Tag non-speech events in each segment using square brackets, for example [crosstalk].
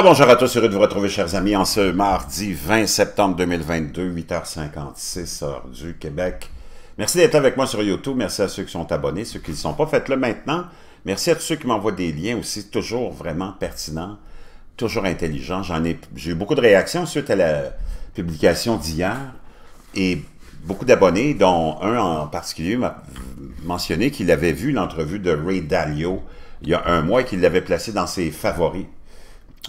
Ah, bonjour à tous, heureux de vous retrouver, chers amis, en ce mardi 20 septembre 2022, 8h56, heure du Québec. Merci d'être avec moi sur YouTube, merci à ceux qui sont abonnés, ceux qui ne sont pas, faites-le maintenant. Merci à tous ceux qui m'envoient des liens aussi, toujours vraiment pertinents, toujours intelligents. J'en ai, j'ai eu beaucoup de réactions suite à la publication d'hier et beaucoup d'abonnés, dont un en particulier m'a mentionné qu'il avait vu l'entrevue de Ray Dalio il y a un mois et qu'il l'avait placé dans ses favoris.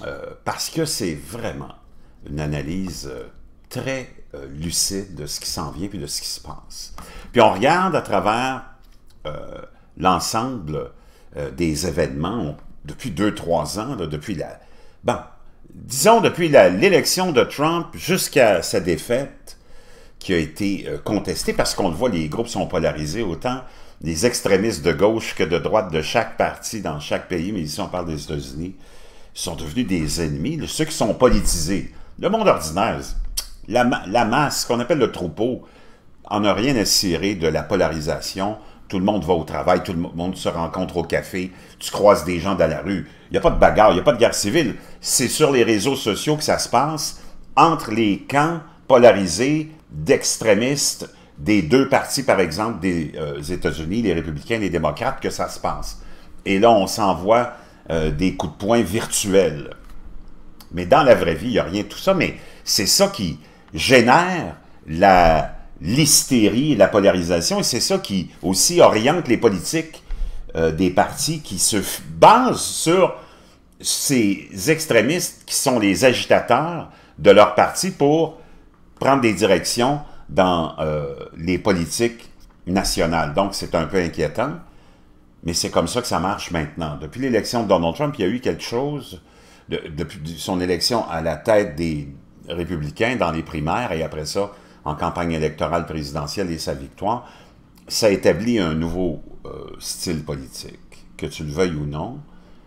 Euh, parce que c'est vraiment une analyse euh, très euh, lucide de ce qui s'en vient puis de ce qui se passe. Puis on regarde à travers l'ensemble des événements depuis deux, trois ans, depuis la... Bon, disons depuis l'élection de Trump jusqu'à sa défaite qui a été contestée, parce qu'on le voit, les groupes sont polarisés autant les extrémistes de gauche que de droite de chaque parti dans chaque pays, mais ici on parle des États-Unis, sont devenus des ennemis, ceux qui sont politisés. Le monde ordinaire, la, masse, qu'on appelle le troupeau, en a rien à cirer de la polarisation. Tout le monde va au travail, tout le monde se rencontre au café, tu croises des gens dans la rue. Il n'y a pas de bagarre, il n'y a pas de guerre civile. C'est sur les réseaux sociaux que ça se passe, entre les camps polarisés d'extrémistes des deux partis, par exemple, des euh, États-Unis, les républicains, les démocrates, que ça se passe. Et là, on s'envoie euh, des coups de poing virtuels. Mais dans la vraie vie, il n'y a rien de tout ça, mais c'est ça qui génère la l'hystérie la polarisation, et c'est ça qui aussi oriente les politiques euh, des partis qui se basent sur ces extrémistes qui sont les agitateurs de leur parti pour prendre des directions dans euh, les politiques nationales. Donc, c'est un peu inquiétant. Mais c'est comme ça que ça marche maintenant. Depuis l'élection de Donald Trump, il y a eu quelque chose, de, depuis son élection à la tête des républicains dans les primaires et après ça, en campagne électorale présidentielle et sa victoire, ça établit un nouveau euh, style politique, que tu le veuilles ou non.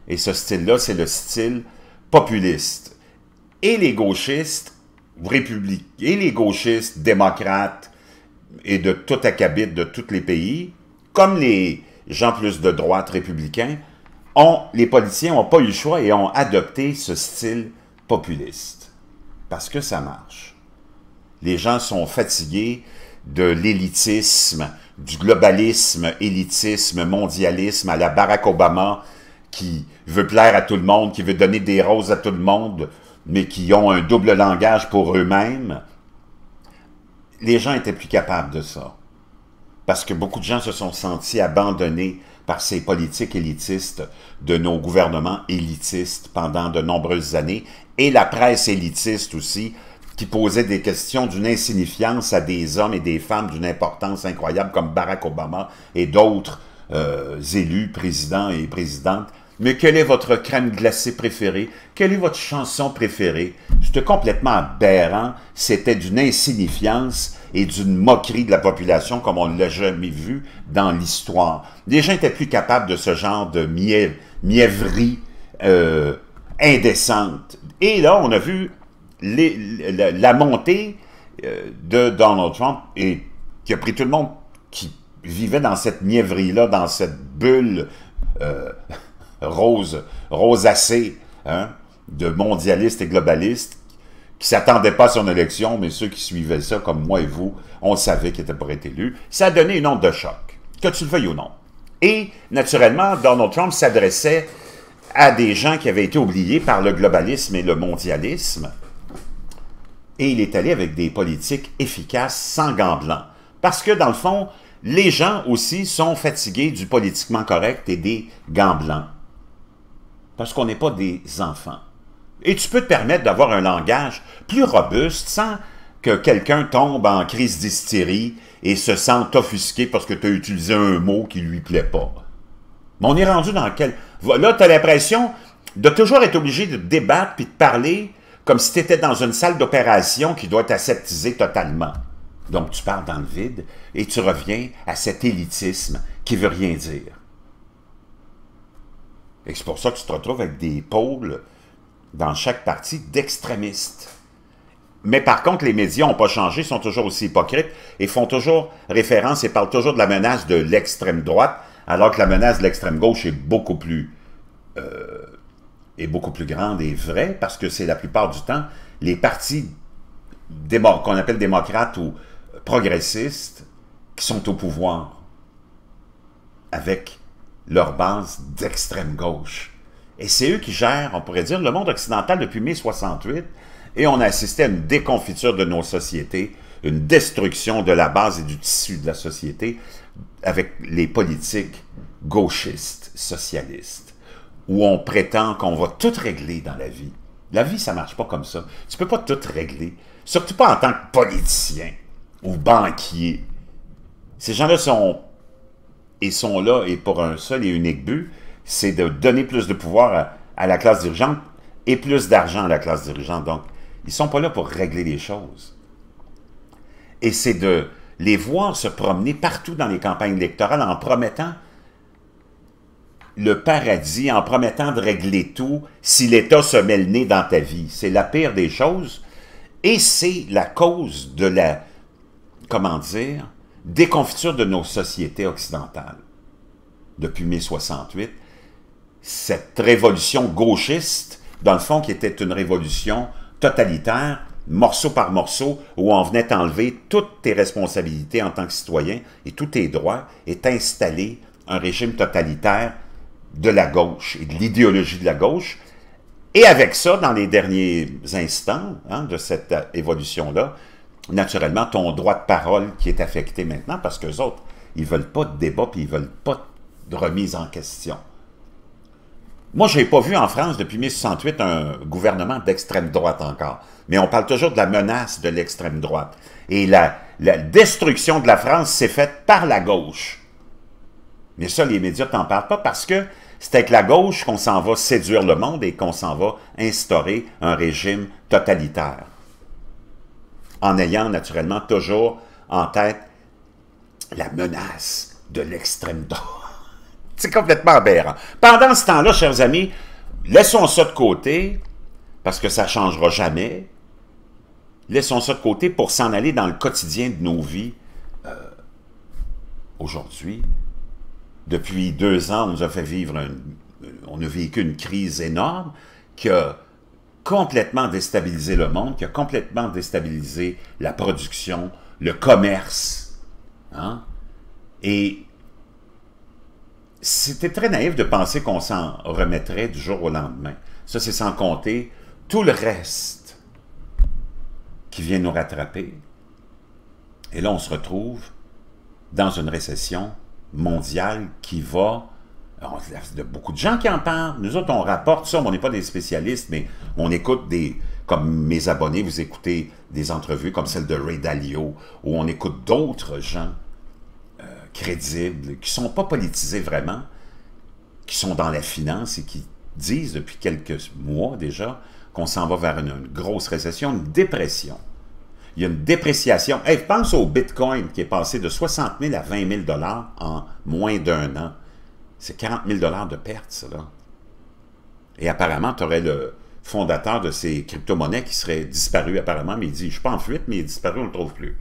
Et ce style-là, c'est le style populiste. Et les gauchistes, républicains, et les gauchistes démocrates et de tout acabit de tous les pays, comme les gens plus de droite républicains, ont, les politiciens n'ont pas eu le choix et ont adopté ce style populiste. Parce que ça marche. Les gens sont fatigués de l'élitisme, du globalisme, élitisme, mondialisme à la Barack Obama qui veut plaire à tout le monde, qui veut donner des roses à tout le monde, mais qui ont un double langage pour eux-mêmes. Les gens étaient plus capables de ça parce que beaucoup de gens se sont sentis abandonnés par ces politiques élitistes de nos gouvernements élitistes pendant de nombreuses années, et la presse élitiste aussi, qui posait des questions d'une insignifiance à des hommes et des femmes d'une importance incroyable, comme Barack Obama et d'autres euh, élus, présidents et présidentes mais quelle est votre crème glacée préférée? Quelle est votre chanson préférée? C'était complètement aberrant. C'était d'une insignifiance et d'une moquerie de la population comme on ne l'a jamais vu dans l'histoire. Les gens n'étaient plus capables de ce genre de mièvrerie euh, indécente. Et là, on a vu les, la, montée euh, de Donald Trump et qui a pris tout le monde qui vivait dans cette mièvrerie-là, dans cette bulle euh, rose, rosacé, hein, de mondialistes et globalistes qui s'attendaient pas à son élection, mais ceux qui suivaient ça, comme moi et vous, on savait qu'il était pour être élu. Ça a donné une onde de choc, que tu le veuilles ou non. Et, naturellement, Donald Trump s'adressait à des gens qui avaient été oubliés par le globalisme et le mondialisme. Et il est allé avec des politiques efficaces sans gants blancs. Parce que, dans le fond, les gens aussi sont fatigués du politiquement correct et des gants blancs parce qu'on n'est pas des enfants. Et tu peux te permettre d'avoir un langage plus robuste sans que quelqu'un tombe en crise d'hystérie et se sente offusqué parce que tu as utilisé un mot qui ne lui plaît pas. Mais on est rendu dans quel... Là, tu as l'impression de toujours être obligé de débattre puis de parler comme si tu étais dans une salle d'opération qui doit aseptisée totalement. Donc tu pars dans le vide et tu reviens à cet élitisme qui veut rien dire. Et c'est pour ça que tu te retrouves avec des pôles dans chaque parti d'extrémistes. Mais par contre, les médias n'ont pas changé, sont toujours aussi hypocrites et font toujours référence et parlent toujours de la menace de l'extrême droite, alors que la menace de l'extrême gauche est beaucoup plus euh, est beaucoup plus grande et vraie parce que c'est la plupart du temps les partis qu'on appelle démocrates ou progressistes qui sont au pouvoir avec leur base d'extrême gauche. Et c'est eux qui gèrent, on pourrait dire, le monde occidental depuis mai 68, et on a assisté à une déconfiture de nos sociétés, une destruction de la base et du tissu de la société avec les politiques gauchistes, socialistes, où on prétend qu'on va tout régler dans la vie. La vie, ça marche pas comme ça. Tu peux pas tout régler, surtout pas en tant que politicien ou banquier. Ces gens-là sont ils sont là et pour un seul et unique but, c'est de donner plus de pouvoir à, à la classe dirigeante et plus d'argent à la classe dirigeante. Donc, ils ne sont pas là pour régler les choses. Et c'est de les voir se promener partout dans les campagnes électorales en promettant le paradis, en promettant de régler tout si l'État se met le nez dans ta vie. C'est la pire des choses et c'est la cause de la, comment dire, déconfiture de nos sociétés occidentales depuis 68, cette révolution gauchiste, dans le fond, qui était une révolution totalitaire, morceau par morceau, où on venait enlever toutes tes responsabilités en tant que citoyen et tous tes droits, est installé un régime totalitaire de la gauche et de l'idéologie de la gauche. Et avec ça, dans les derniers instants hein, de cette euh, évolution-là, naturellement, ton droit de parole qui est affecté maintenant parce qu'eux autres, ils veulent pas de débat puis ils veulent pas de remise en question. Moi, je n'ai pas vu en France depuis 1968 un gouvernement d'extrême droite encore. Mais on parle toujours de la menace de l'extrême droite. Et la, la, destruction de la France s'est faite par la gauche. Mais ça, les médias t'en parlent pas parce que c'est avec la gauche qu'on s'en va séduire le monde et qu'on s'en va instaurer un régime totalitaire en ayant naturellement toujours en tête la menace de l'extrême droite. [laughs] C'est complètement aberrant. Pendant ce temps-là, chers amis, laissons ça de côté, parce que ça ne changera jamais. Laissons ça de côté pour s'en aller dans le quotidien de nos vies. Euh, aujourd'hui, depuis deux ans, on nous a fait vivre, on a vécu une crise énorme qui a complètement déstabilisé le monde, qui a complètement déstabilisé la production, le commerce. Hein? Et c'était très naïf de penser qu'on s'en remettrait du jour au lendemain. Ça, c'est sans compter tout le reste qui vient nous rattraper. Et là, on se retrouve dans une récession mondiale qui va il y a beaucoup de gens qui en parlent. Nous autres, on rapporte ça. On n'est pas des spécialistes, mais on écoute des... Comme mes abonnés, vous écoutez des entrevues comme celle de Ray Dalio, où on écoute d'autres gens euh, crédibles, qui ne sont pas politisés vraiment, qui sont dans la finance et qui disent depuis quelques mois déjà qu'on s'en va vers une, grosse récession, une dépression. Il y a une dépréciation. pense au Bitcoin qui est passé de 60 000 à 20 000 en moins d'un an. C'est 40 000 de pertes, ça, là. Et apparemment, tu aurais le fondateur de ces crypto-monnaies qui serait disparu, apparemment, mais il dit, je suis pas en fuite, mais il est disparu, on ne le trouve plus.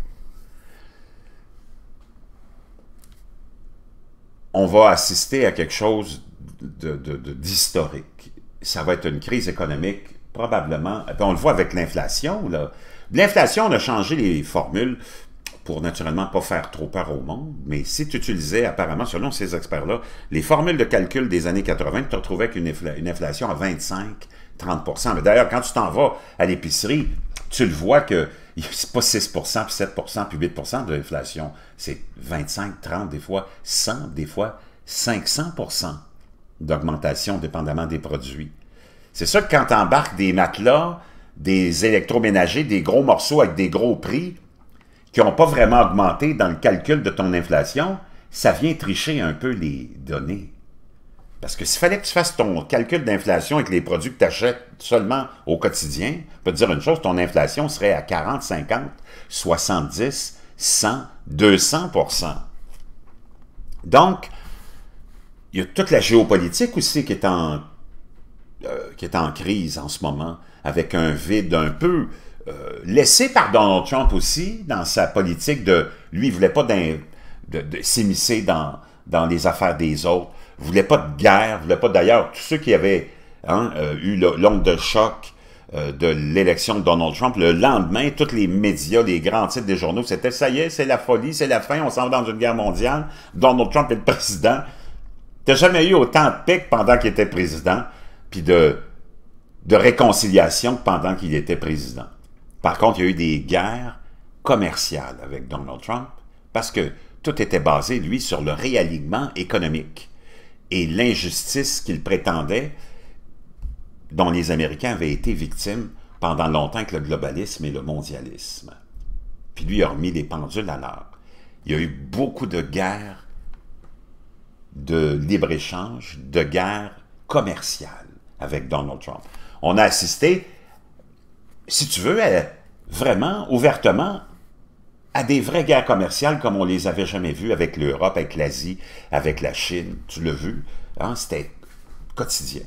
On va assister à quelque chose d'historique. De, ça va être une crise économique, probablement. on le voit avec l'inflation, L'inflation, on a changé les formules pour naturellement pas faire trop peur au monde, mais si tu utilisais, apparemment, selon ces experts-là, les formules de calcul des années 80, tu te retrouvais avec une, inflation à 25-30 Mais D'ailleurs, quand tu t'en vas à l'épicerie, tu le vois que [laughs] c'est pas 6 puis 7 puis 8 de l'inflation. C'est 25, 30, des fois 100, des fois 500 d'augmentation dépendamment des produits. C'est ça que quand tu embarques des matelas, des électroménagers, des gros morceaux avec des gros prix, qui n'ont pas vraiment augmenté dans le calcul de ton inflation, ça vient tricher un peu les données. Parce que s'il fallait que tu fasses ton calcul d'inflation avec les produits que tu achètes seulement au quotidien, je peut te dire une chose, ton inflation serait à 40, 50, 70, 100, 200 Donc, il y a toute la géopolitique aussi qui est en, euh, qui est en crise en ce moment, avec un vide un peu euh, laissé par Donald Trump aussi dans sa politique de... Lui, il voulait pas de, de s'immiscer dans, dans les affaires des autres, il voulait pas de guerre, voulait pas d'ailleurs... Tous ceux qui avaient hein, euh, eu l'onde de choc euh, de l'élection de Donald Trump, le lendemain, tous les médias, les grands titres des journaux, c'était « ça y est, c'est la folie, c'est la fin, on s'en va dans une guerre mondiale, Donald Trump est le président ». T'as jamais eu autant de piques pendant qu'il était président, puis de, de réconciliation pendant qu'il était président. Par contre, il y a eu des guerres commerciales avec Donald Trump parce que tout était basé, lui, sur le réalignement économique et l'injustice qu'il prétendait dont les Américains avaient été victimes pendant longtemps que le globalisme et le mondialisme. Puis lui a remis les pendules à l'heure. Il y a eu beaucoup de guerres de libre-échange, de guerres commerciales avec Donald Trump. On a assisté si tu veux, elle, vraiment, ouvertement, à des vraies guerres commerciales comme on les avait jamais vues avec l'Europe, avec l'Asie, avec la Chine. Tu l'as vu, hein, c'était quotidien.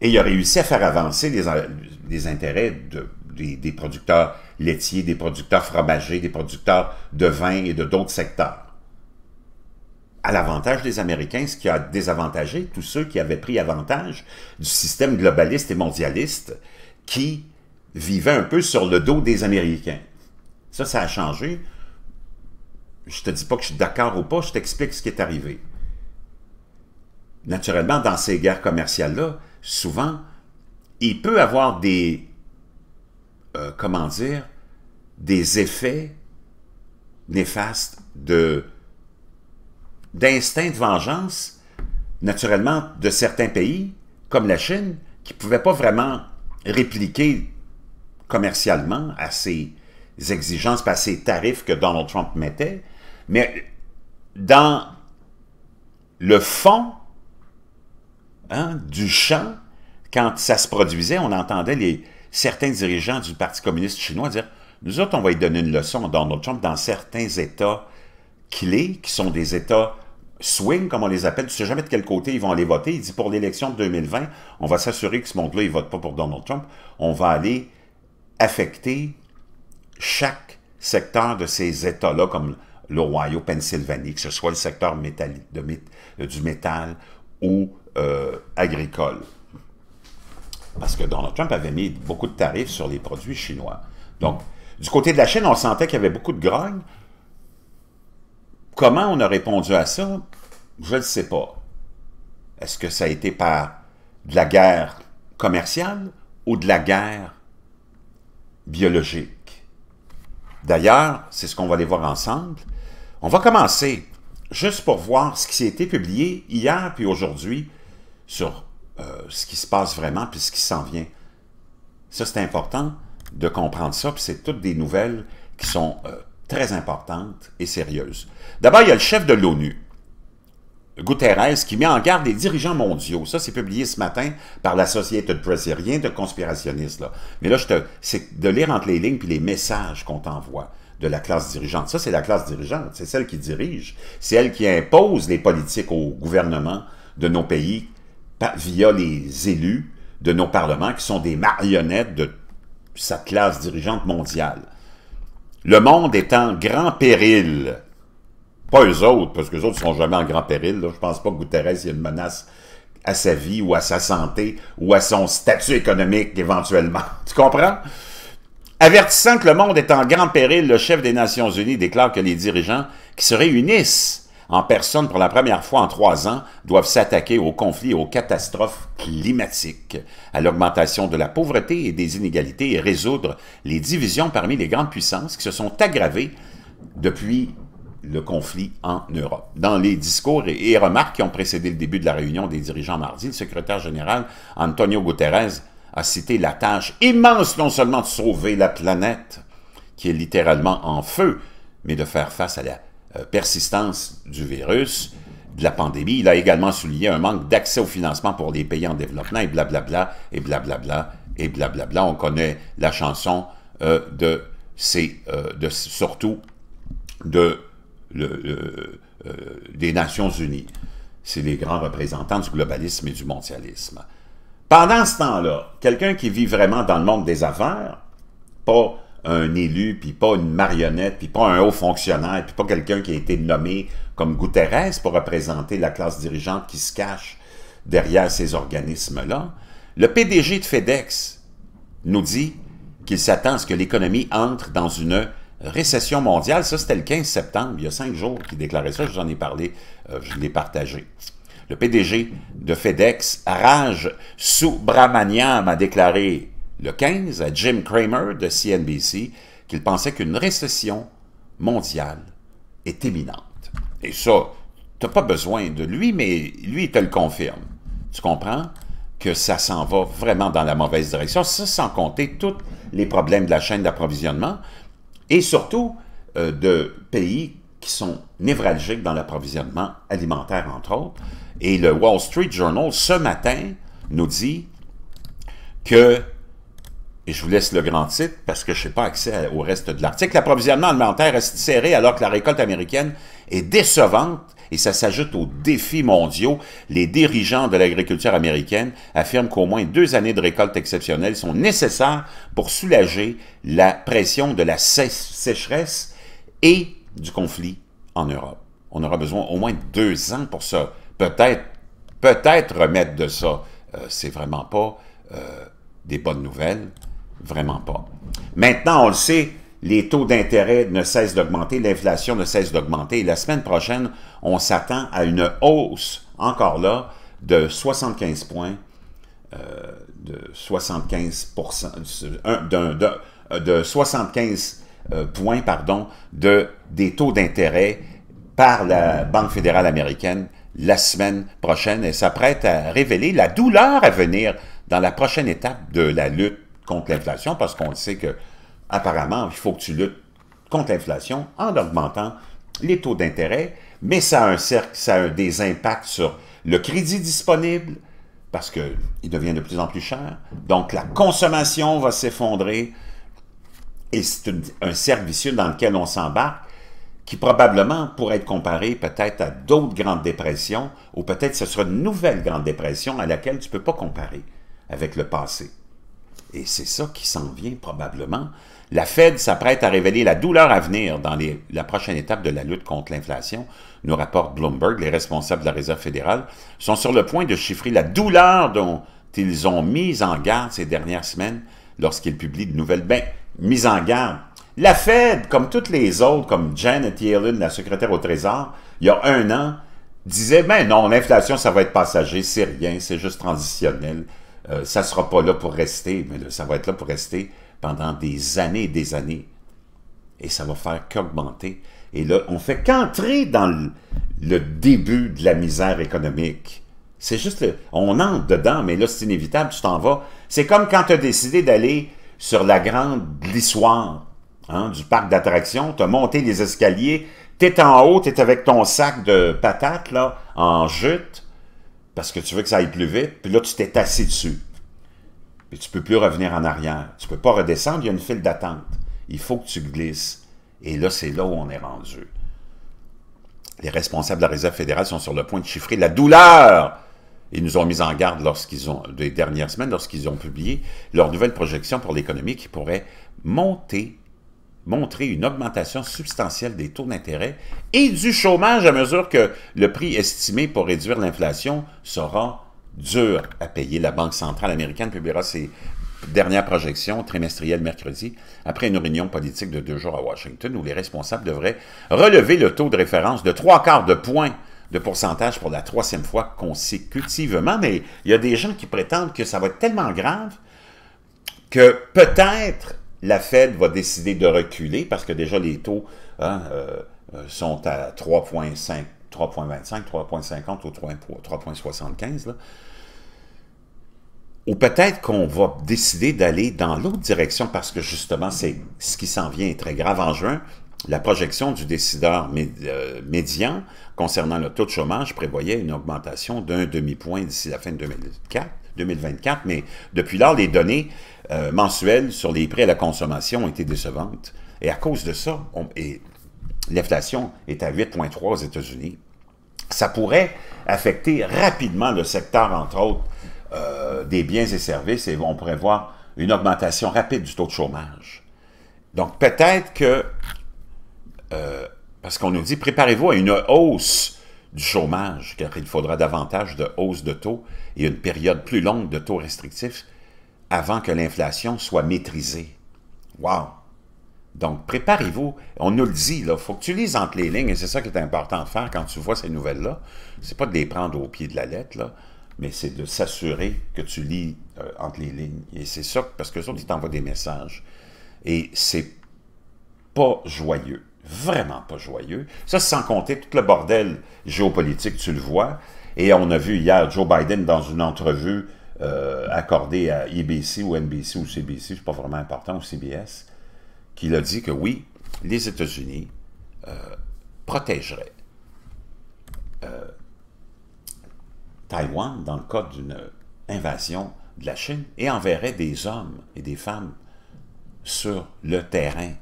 Et il a réussi à faire avancer les, euh, intérêts des, des, producteurs laitiers, des producteurs fromagers, des producteurs de vin et de d'autres secteurs. À l'avantage des Américains, ce qui a désavantagé tous ceux qui avaient pris avantage du système globaliste et mondialiste qui vivait un peu sur le dos des Américains. Ça, ça a changé. Je te dis pas que je suis d'accord ou pas, je t'explique ce qui est arrivé. Naturellement, dans ces guerres commerciales-là, souvent, il peut avoir des, euh, comment dire, des effets néfastes de d'instinct de vengeance, naturellement, de certains pays, comme la Chine, qui ne pouvaient pas vraiment répliquer commercialement à ces exigences, à ces tarifs que Donald Trump mettait, mais dans le fond hein, du champ, quand ça se produisait, on entendait les, certains dirigeants du Parti communiste chinois dire « Nous autres, on va y donner une leçon à Donald Trump dans certains États clés, qui sont des États swing, comme on les appelle, tu sais jamais de quel côté ils vont aller voter. Il dit pour l'élection de 2020, on va s'assurer que ce monde-là, ne vote pas pour Donald Trump. On va aller affecter chaque secteur de ces États-là, comme l'Ohio, Pennsylvanie, que ce soit le secteur euh, du métal ou euh, agricole. Parce que Donald Trump avait mis beaucoup de tarifs sur les produits chinois. Donc, du côté de la Chine, on sentait qu'il y avait beaucoup de grogne. Comment on a répondu à ça? Je ne sais pas. Est-ce que ça a été par de la guerre commerciale ou de la guerre biologique? D'ailleurs, c'est ce qu'on va aller voir ensemble. On va commencer juste pour voir ce qui s'est été publié hier puis aujourd'hui sur euh, ce qui se passe vraiment puis ce qui s'en vient. Ça, c'est important de comprendre ça, puis c'est toutes des nouvelles qui sont euh, très importante et sérieuse. D'abord, il y a le chef de l'ONU, Guterres, qui met en garde les dirigeants mondiaux. Ça, c'est publié ce matin par de presse. Il rien de conspirationniste, là. Mais là, c'est de lire entre les lignes puis les messages qu'on t'envoie de la classe dirigeante. Ça, c'est la classe dirigeante. C'est celle qui dirige. C'est elle qui impose les politiques au gouvernement de nos pays via les élus de nos parlements qui sont des marionnettes de sa classe dirigeante mondiale. Le monde est en grand péril. Pas eux autres, parce que les autres sont jamais en grand péril. Je pense pas que Guterres y une menace à sa vie ou à sa santé ou à son statut économique éventuellement. [laughs] Tu comprends? Avertissant que le monde est en grand péril, le chef des Nations Unies déclare que les dirigeants qui se réunissent en personne pour la première fois en trois ans, doivent s'attaquer aux conflits et aux catastrophes climatiques, à l'augmentation de la pauvreté et des inégalités et résoudre les divisions parmi les grandes puissances qui se sont aggravées depuis le conflit en Europe. Dans les discours et remarques qui ont précédé le début de la réunion des dirigeants mardi, le secrétaire général Antonio Guterres a cité la tâche immense non seulement de sauver la planète, qui est littéralement en feu, mais de faire face à la euh, persistance du virus, de la pandémie. Il a également souligné un manque d'accès au financement pour les pays en développement et blablabla, et blablabla, et blablabla. On connaît la chanson euh, de ces, euh, de, surtout de, le, des Nations Unies. C'est les grands représentants du globalisme et du mondialisme. Pendant ce temps-là, quelqu'un qui vit vraiment dans le monde des affaires, pas un élu, puis pas une marionnette, puis pas un haut fonctionnaire, puis pas quelqu'un qui a été nommé comme Guterres pour représenter la classe dirigeante qui se cache derrière ces organismes-là. Le PDG de FedEx nous dit qu'il s'attend à ce que l'économie entre dans une récession mondiale. Ça, c'était le 15 septembre, il y a cinq jours qu'il déclarait ça, j'en ai parlé, euh, je l'ai partagé. Le PDG de FedEx, Raj Subramaniam, a déclaré le 15 à Jim Cramer de CNBC qu'il pensait qu'une récession mondiale est imminente. Et ça, tu n'as pas besoin de lui, mais lui, il te le confirme. Tu comprends que ça s'en va vraiment dans la mauvaise direction, sans compter tous les problèmes de la chaîne d'approvisionnement et surtout euh, de pays qui sont névralgiques dans l'approvisionnement alimentaire, entre autres. Et le Wall Street Journal, ce matin, nous dit que et je vous laisse le grand titre parce que je n'ai pas accès au reste de l'article. L'approvisionnement alimentaire reste serré alors que la récolte américaine est décevante et ça s'ajoute aux défis mondiaux. Les dirigeants de l'agriculture américaine affirment qu'au moins deux années de récolte exceptionnelle sont nécessaires pour soulager la pression de la sécheresse et du conflit en Europe. On aura besoin au moins deux ans pour ça. Peut-être, peut-être remettre de ça. Euh, c'est vraiment pas euh, des bonnes nouvelles. Vraiment pas. Maintenant, on le sait, les taux d'intérêt ne cessent d'augmenter, l'inflation ne cesse d'augmenter. La semaine prochaine, on s'attend à une hausse, encore là, de 75 points, euh, de 75 75 euh, points, pardon, de, des taux d'intérêt par la Banque fédérale américaine la semaine prochaine et s'apprête à révéler la douleur à venir dans la prochaine étape de la lutte contre l'inflation parce qu'on sait que apparemment, il faut que tu luttes contre l'inflation en augmentant les taux d'intérêt, mais ça a un cercle, ça a des impacts sur le crédit disponible parce qu'il devient de plus en plus cher. Donc la consommation va s'effondrer et c'est un cercle vicieux dans lequel on s'embarque qui probablement pourrait être comparé peut-être à d'autres grandes dépressions, ou peut-être ce sera une nouvelle grande dépression à laquelle tu ne peux pas comparer avec le passé. Et c'est ça qui s'en vient probablement. La Fed s'apprête à révéler la douleur à venir dans la prochaine étape de la lutte contre l'inflation, nous rapporte Bloomberg. Les responsables de la Réserve fédérale sont sur le point de chiffrer la douleur dont ils ont mis en garde ces dernières semaines lorsqu'ils publient de nouvelles ben, mises en garde. La Fed, comme toutes les autres, comme Janet Yellen, la secrétaire au Trésor, il y a un an, disait « Ben non, l'inflation, ça va être passager, c'est rien, c'est juste transitionnel. » Euh, ça ne sera pas là pour rester, mais ça va être là pour rester pendant des années et des années. Et ça va faire qu'augmenter. Et là, on fait qu'entrer dans le, début de la misère économique. C'est juste, on entre dedans, mais là, c'est inévitable, tu t'en vas. C'est comme quand tu as décidé d'aller sur la grande glissoire hein, du parc d'attractions, tu as monté les escaliers, tu es en haut, tu es avec ton sac de patates là, en jute, parce que tu veux que ça aille plus vite, puis là, tu t'es assis dessus. Puis tu peux plus revenir en arrière. Tu peux pas redescendre, il y a une file d'attente. Il faut que tu glisses. Et là, c'est là où on est rendu. Les responsables de la Réserve fédérale sont sur le point de chiffrer la douleur. Ils nous ont mis en garde lorsqu'ils ont, des dernières semaines, lorsqu'ils ont publié leur nouvelle projection pour l'économie qui pourrait monter montrer une augmentation substantielle des taux d'intérêt et du chômage à mesure que le prix estimé pour réduire l'inflation sera dur à payer. La Banque centrale américaine publiera ses dernières projections trimestrielles mercredi après une réunion politique de deux jours à Washington où les responsables devraient relever le taux de référence de trois quarts de point de pourcentage pour la troisième fois consécutivement. Mais il y a des gens qui prétendent que ça va être tellement grave que peut-être la Fed va décider de reculer parce que déjà les taux hein, euh, euh, sont à 3,5, 3,25, 3,50 ou 3,75. Ou peut-être qu'on va décider d'aller dans l'autre direction parce que justement, c'est ce qui s'en vient est très grave en juin. La projection du décideur euh, médian concernant le taux de chômage prévoyait une augmentation d'un demi-point d'ici la fin de 2004 2024, mais depuis lors, les données euh, mensuelles sur les prêts à la consommation ont été décevantes. Et à cause de ça, l'inflation est à 8,3 aux États-Unis. Ça pourrait affecter rapidement le secteur, entre autres, euh, des biens et services, et on pourrait voir une augmentation rapide du taux de chômage. Donc peut-être que, euh, parce qu'on nous dit, préparez-vous à une hausse du chômage, car il faudra davantage de hausses de taux et une période plus longue de taux restrictifs avant que l'inflation soit maîtrisée. Wow! Donc, préparez-vous. On nous le dit, il faut que tu lises entre les lignes, et c'est ça qui est important de faire quand tu vois ces nouvelles-là. C'est pas de les prendre au pied de la lettre, mais c'est de s'assurer que tu lis euh, entre les lignes. Et c'est ça, parce que ça, ils t'envoient des messages. Et c'est pas joyeux vraiment pas joyeux. Ça, sans compter tout le bordel géopolitique, tu le vois. Et on a vu hier Joe Biden dans une entrevue euh, accordée à IBC e ou NBC ou CBC, c'est pas vraiment important, ou CBS, qu'il a dit que oui, les États-Unis euh, protégeraient euh, Taïwan dans le cas d'une invasion de la Chine et enverrait des hommes et des femmes sur le terrain.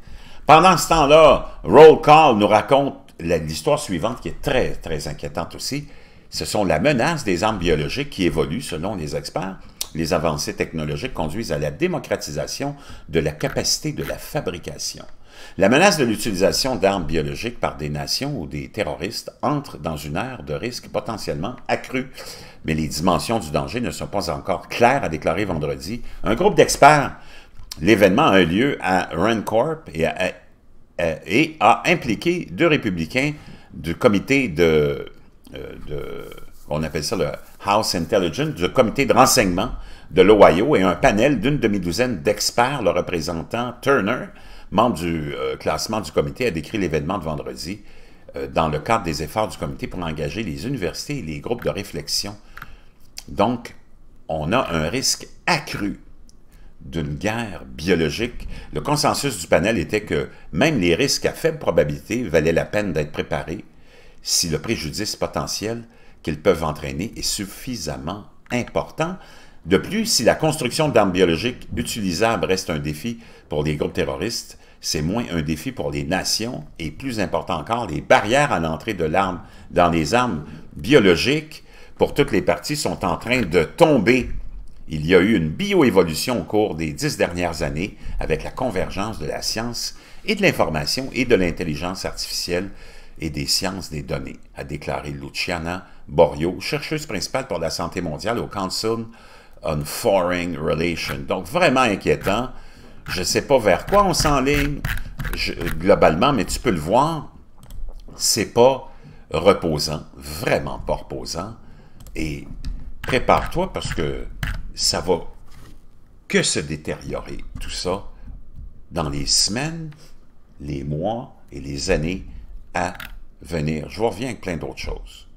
Pendant ce temps-là, Roll Call nous raconte l'histoire suivante qui est très, très inquiétante aussi. Ce sont la menace des armes biologiques qui évolue, selon les experts. Les avancées technologiques conduisent à la démocratisation de la capacité de la fabrication. La menace de l'utilisation d'armes biologiques par des nations ou des terroristes entre dans une ère de risque potentiellement accru. Mais les dimensions du danger ne sont pas encore claires, a déclaré vendredi un groupe d'experts L'événement a eu lieu à Rencorp et a, impliqué deux républicains du comité euh, de, on appelle ça le House Intelligence, du comité de renseignement de l'Ohio et un panel d'une demi-douzaine d'experts, le représentant Turner, membre du euh, classement du comité, a décrit l'événement de vendredi euh, dans le cadre des efforts du comité pour engager les universités et les groupes de réflexion. Donc, on a un risque accru d'une guerre biologique, le consensus du panel était que même les risques à faible probabilité valaient la peine d'être préparés si le préjudice potentiel qu'ils peuvent entraîner est suffisamment important. De plus, si la construction d'armes biologiques utilisables reste un défi pour les groupes terroristes, c'est moins un défi pour les nations et plus important encore, les barrières à l'entrée de l'arme dans les armes biologiques pour toutes les parties sont en train de tomber il y a eu une bioévolution au cours des dix dernières années avec la convergence de la science et de l'information et de l'intelligence artificielle et des sciences des données, a déclaré Luciana Borio, chercheuse principale pour la santé mondiale au Council on Foreign Relations. Donc vraiment inquiétant. Je ne sais pas vers quoi on s'enligne globalement, mais tu peux le voir, c'est pas reposant, vraiment pas reposant. Et prépare-toi parce que ça va que se détériorer, tout ça, dans les semaines, les mois et les années à venir. Je reviens avec plein d'autres choses.